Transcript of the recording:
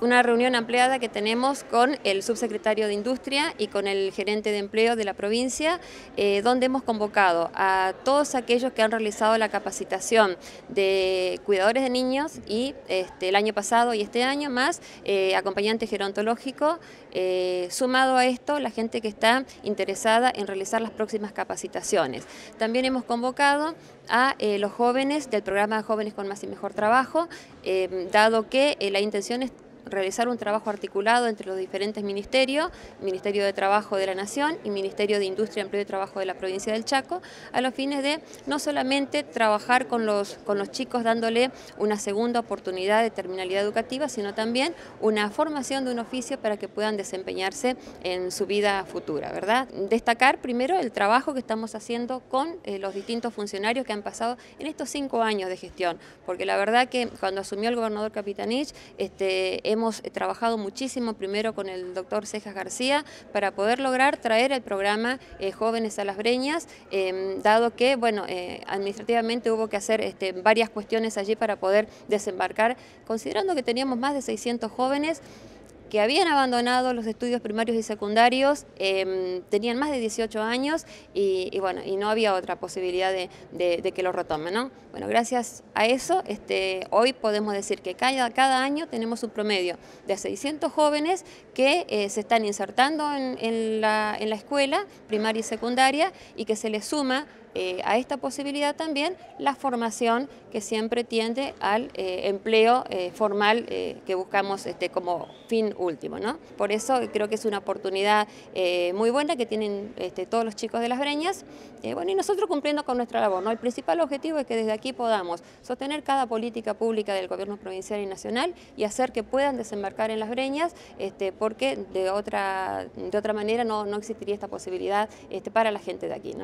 una reunión ampliada que tenemos con el subsecretario de Industria y con el gerente de empleo de la provincia, eh, donde hemos convocado a todos aquellos que han realizado la capacitación de cuidadores de niños y este, el año pasado y este año más, eh, acompañante gerontológico, eh, sumado a esto la gente que está interesada en realizar las próximas capacitaciones. También hemos convocado a eh, los jóvenes del programa Jóvenes con Más y Mejor Trabajo, dado que la intención es realizar un trabajo articulado entre los diferentes ministerios, Ministerio de Trabajo de la Nación y Ministerio de Industria, Empleo y Trabajo de la provincia del Chaco, a los fines de no solamente trabajar con los, con los chicos dándole una segunda oportunidad de terminalidad educativa, sino también una formación de un oficio para que puedan desempeñarse en su vida futura, ¿verdad? Destacar primero el trabajo que estamos haciendo con eh, los distintos funcionarios que han pasado en estos cinco años de gestión, porque la verdad que cuando asumió el gobernador Capitanich, este, hemos eh, trabajado muchísimo primero con el doctor Cejas García para poder lograr traer el programa eh, Jóvenes a las Breñas, em, dado que, bueno, eh, administrativamente hubo que hacer este, varias cuestiones allí para poder desembarcar, considerando que teníamos más de 600 jóvenes, que habían abandonado los estudios primarios y secundarios, eh, tenían más de 18 años y, bueno, y no había otra posibilidad de, que lo retomen. ¿no? Bueno, gracias a eso, este, hoy podemos decir que cada, año tenemos un promedio de 600 jóvenes que eh, se están insertando la, en la escuela primaria y secundaria y que se les suma eh, a esta posibilidad también la formación que siempre tiende al eh, empleo eh, formal que buscamos este, como fin último. Por eso creo que es una oportunidad muy buena que tienen este, todos los chicos de las Breñas. y nosotros cumpliendo con nuestra labor. ¿no? El principal objetivo es que desde aquí podamos sostener cada política pública del gobierno provincial y nacional y hacer que puedan desembarcar en las Breñas, este, porque de otra, de otra manera no, existiría esta posibilidad para la gente de aquí.